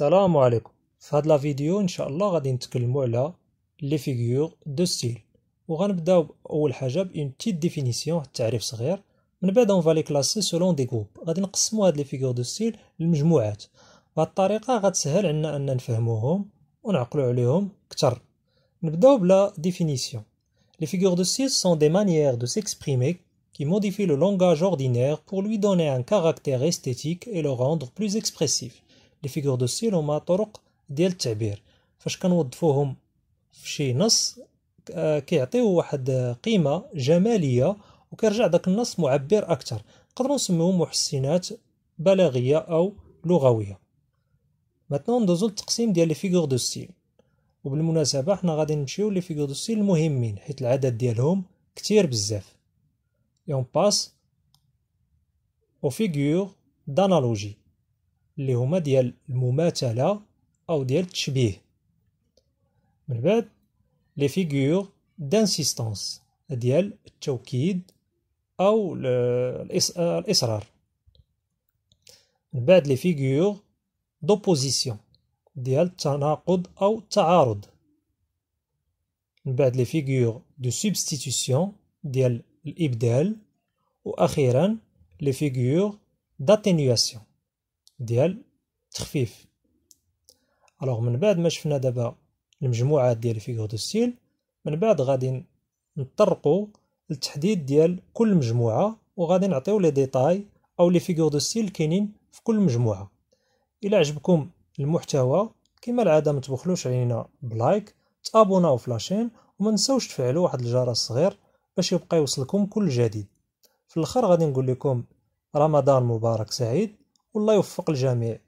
السلام عليكم في هاد لا فيديو ان شاء الله غادي نتكلموا على لي فيغور دو ستيل وغنبداو اول حاجه بون تيت ديفينيسيون واحد التعريف صغير من بعد اون فالي كلاسي سولون دي جروب غادي نقسموا هاد لي فيغور دو ستيل لمجموعات بهاد الطريقه غتسهل عنا اننا نفهموهم ونعقلوا عليهم اكثر نبداو بلا ديفينيسيون لي فيغور دو ستيل سون دي مانيير دو سيكسبريمي كي موديفي لو لونغاج ordinaire pour lui donner un caractère esthétique et le rendre plus expressif. لي فيغور دو ستيل هما طرق ديال التعبير فاش كنوظفوهم في شي نص آه، كيعطيو واحد قيمه جماليه وكيرجع داك النص معبر اكثر نقدروا نسميوهم محسنات بلاغيه او لغويه ماتنون ندوزو للتقسيم ديال لي فيغور دو ستيل وبالمناسبه حنا غادي نمشيو لي فيغور دو ستيل المهمين حيت العدد ديالهم كتير بزاف et باس او فيغور دانالوجي اللي هما ديال المماثله او ديال التشبيه من بعد لي فيغور دانسيستونس ديال التوكيد او الاصرار من بعد لي فيغور دوبوزيسيون ديال التناقض او التعارض من بعد لي فيغور دو سوبستيتيسيون ديال الابدال واخيرا لي فيغور داتينياسيون ديال التخفيف الوغ من بعد ما شفنا دابا المجموعات ديال فيغور دو ستيل من بعد غادي نطرقوا للتحديد ديال كل مجموعه وغادي نعطيو لي ديتاي او لي فيغور دو ستيل كاينين في كل مجموعه الى عجبكم المحتوى كما العاده ما تبخلوش علينا بلايك تابوناو في لاشين وما نساوش تفعلوا واحد الجرس صغير باش يبقى يوصلكم كل جديد في الاخر غادي نقول لكم رمضان مبارك سعيد والله يوفق الجميع